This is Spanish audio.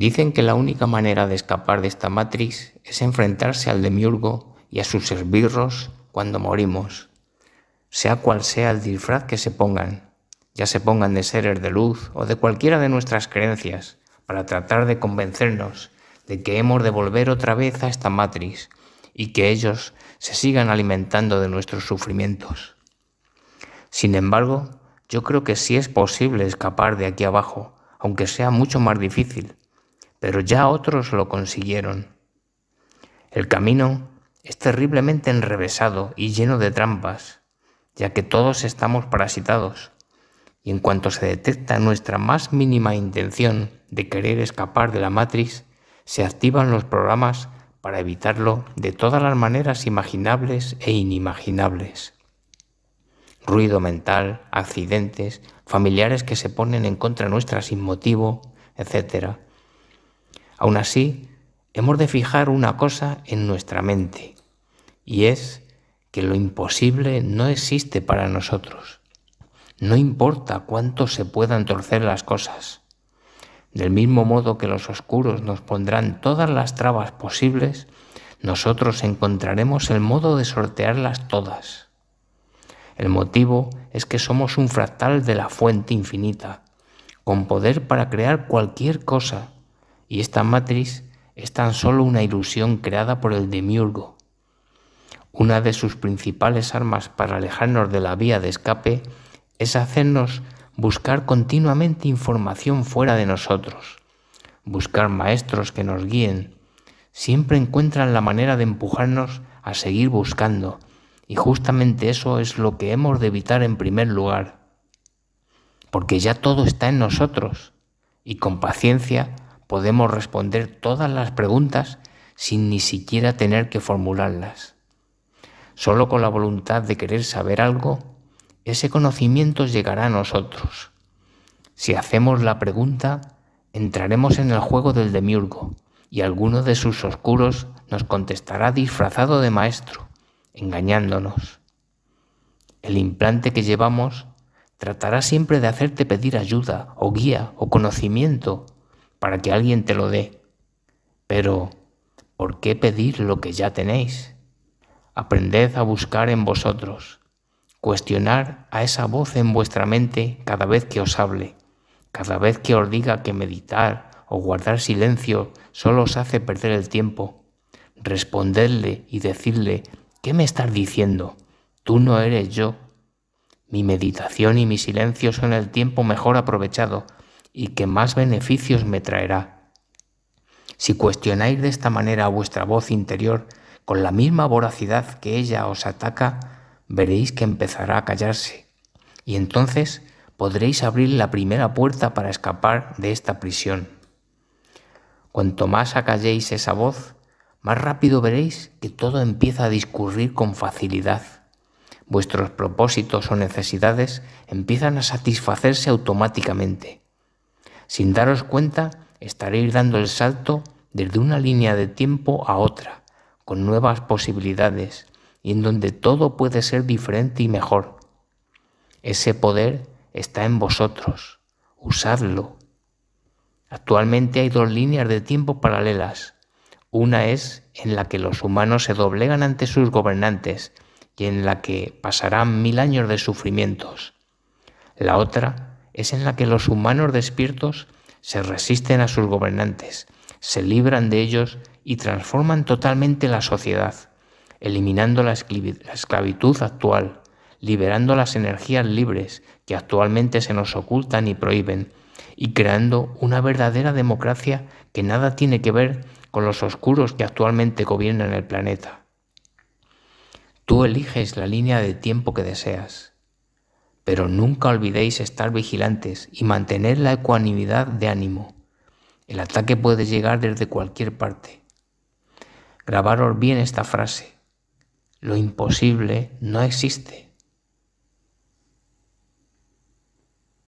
Dicen que la única manera de escapar de esta matriz es enfrentarse al demiurgo y a sus esbirros cuando morimos, sea cual sea el disfraz que se pongan, ya se pongan de seres de luz o de cualquiera de nuestras creencias, para tratar de convencernos de que hemos de volver otra vez a esta matriz y que ellos se sigan alimentando de nuestros sufrimientos. Sin embargo, yo creo que sí es posible escapar de aquí abajo, aunque sea mucho más difícil, pero ya otros lo consiguieron. El camino es terriblemente enrevesado y lleno de trampas, ya que todos estamos parasitados, y en cuanto se detecta nuestra más mínima intención de querer escapar de la matriz, se activan los programas para evitarlo de todas las maneras imaginables e inimaginables. Ruido mental, accidentes, familiares que se ponen en contra nuestra sin motivo, etc., Aún así, hemos de fijar una cosa en nuestra mente, y es que lo imposible no existe para nosotros. No importa cuánto se puedan torcer las cosas. Del mismo modo que los oscuros nos pondrán todas las trabas posibles, nosotros encontraremos el modo de sortearlas todas. El motivo es que somos un fractal de la fuente infinita, con poder para crear cualquier cosa y esta matriz es tan solo una ilusión creada por el demiurgo. Una de sus principales armas para alejarnos de la vía de escape es hacernos buscar continuamente información fuera de nosotros, buscar maestros que nos guíen. Siempre encuentran la manera de empujarnos a seguir buscando, y justamente eso es lo que hemos de evitar en primer lugar, porque ya todo está en nosotros, y con paciencia podemos responder todas las preguntas sin ni siquiera tener que formularlas. Solo con la voluntad de querer saber algo, ese conocimiento llegará a nosotros. Si hacemos la pregunta, entraremos en el juego del demiurgo y alguno de sus oscuros nos contestará disfrazado de maestro, engañándonos. El implante que llevamos tratará siempre de hacerte pedir ayuda o guía o conocimiento para que alguien te lo dé. Pero, ¿por qué pedir lo que ya tenéis? Aprended a buscar en vosotros, cuestionar a esa voz en vuestra mente cada vez que os hable, cada vez que os diga que meditar o guardar silencio solo os hace perder el tiempo. Respondedle y decirle, ¿qué me estás diciendo? Tú no eres yo. Mi meditación y mi silencio son el tiempo mejor aprovechado y que más beneficios me traerá. Si cuestionáis de esta manera vuestra voz interior con la misma voracidad que ella os ataca, veréis que empezará a callarse, y entonces podréis abrir la primera puerta para escapar de esta prisión. Cuanto más acalléis esa voz, más rápido veréis que todo empieza a discurrir con facilidad. Vuestros propósitos o necesidades empiezan a satisfacerse automáticamente. Sin daros cuenta, estaréis dando el salto desde una línea de tiempo a otra, con nuevas posibilidades y en donde todo puede ser diferente y mejor. Ese poder está en vosotros. Usadlo. Actualmente hay dos líneas de tiempo paralelas. Una es en la que los humanos se doblegan ante sus gobernantes y en la que pasarán mil años de sufrimientos. La otra es en la que los humanos despiertos se resisten a sus gobernantes, se libran de ellos y transforman totalmente la sociedad, eliminando la esclavitud actual, liberando las energías libres que actualmente se nos ocultan y prohíben, y creando una verdadera democracia que nada tiene que ver con los oscuros que actualmente gobiernan el planeta. Tú eliges la línea de tiempo que deseas pero nunca olvidéis estar vigilantes y mantener la ecuanimidad de ánimo. El ataque puede llegar desde cualquier parte. Grabaros bien esta frase. Lo imposible no existe.